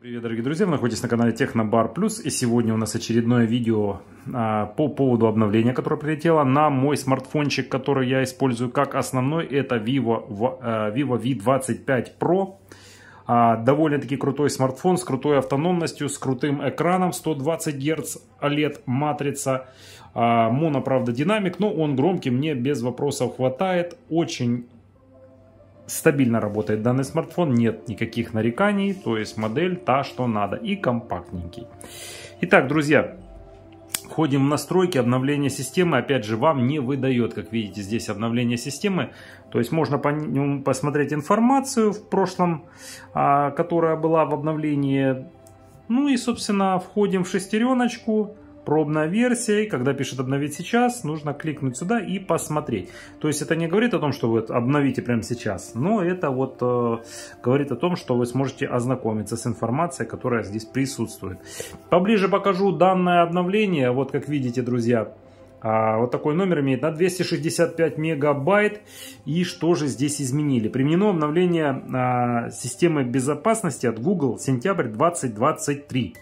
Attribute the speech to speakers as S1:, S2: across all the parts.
S1: Привет, дорогие друзья! Вы находитесь на канале Технобар Плюс, и сегодня у нас очередное видео а, по поводу обновления, которое прилетело на мой смартфончик, который я использую как основной, это Vivo, э, Vivo V25 Pro. А, Довольно-таки крутой смартфон с крутой автономностью, с крутым экраном, 120 Гц OLED матрица, а, моно, правда, динамик, но он громкий, мне без вопросов хватает, очень Стабильно работает данный смартфон, нет никаких нареканий, то есть модель та, что надо, и компактненький. Итак, друзья, Входим в настройки, обновление системы, опять же, вам не выдает, как видите, здесь обновление системы. То есть можно по нему посмотреть информацию в прошлом, а, которая была в обновлении. Ну и, собственно, входим в шестереночку пробная версия, и когда пишет обновить сейчас, нужно кликнуть сюда и посмотреть. То есть это не говорит о том, что вы обновите прямо сейчас, но это вот э, говорит о том, что вы сможете ознакомиться с информацией, которая здесь присутствует. Поближе покажу данное обновление. Вот как видите, друзья, а, вот такой номер имеет на 265 мегабайт. И что же здесь изменили? Применено обновление а, системы безопасности от Google сентябрь 2023.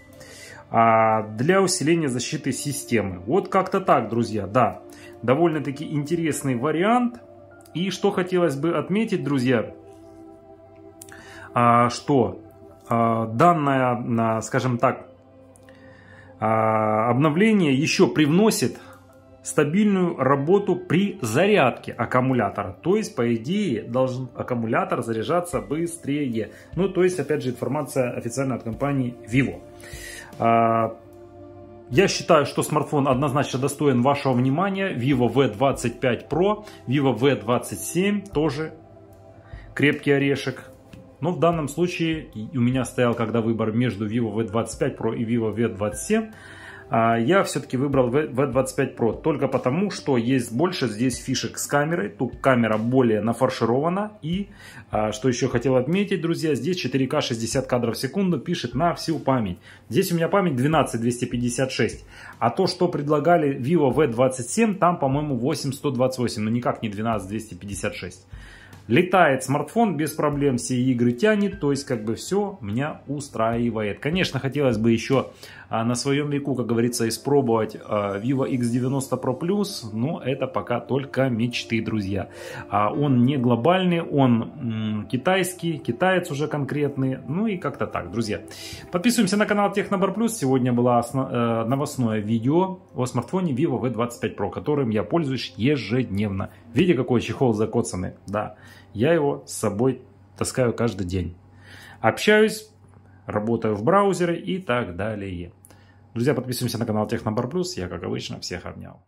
S1: А, для усиления защиты системы. Вот как-то так, друзья, да. Довольно-таки интересный вариант. И что хотелось бы отметить, друзья, а, что а, данное, скажем так, обновление еще привносит стабильную работу при зарядке аккумулятора. То есть, по идее, должен аккумулятор заряжаться быстрее. Ну, то есть, опять же, информация официально от компании Vivo. А, я считаю, что смартфон однозначно достоин вашего внимания. Vivo V25 Pro, Vivo V27 тоже крепкий орешек. Но в данном случае у меня стоял когда выбор между Vivo V25 Pro и Vivo V27. А, я все-таки выбрал V25 Pro только потому, что есть больше здесь фишек с камерой. Тут камера более нафарширована. И а, что еще хотел отметить, друзья, здесь 4К 60 кадров в секунду пишет на всю память. Здесь у меня память 12256. А то, что предлагали Vivo V27, там, по-моему, 8128, но никак не 12256. Летает смартфон без проблем, все игры тянет, то есть как бы все меня устраивает. Конечно, хотелось бы еще а, на своем веку, как говорится, испробовать а, Vivo X90 Pro Plus, но это пока только мечты, друзья. А он не глобальный, он китайский, китаец уже конкретный, ну и как-то так, друзья. Подписываемся на канал Технобар Плюс. Сегодня было э, новостное видео о смартфоне Vivo V25 Pro, которым я пользуюсь ежедневно. Видите, какой чехол закоцанный? Да. Я его с собой таскаю каждый день. Общаюсь, работаю в браузере и так далее. Друзья, подписываемся на канал Технобар Я, как обычно, всех обнял.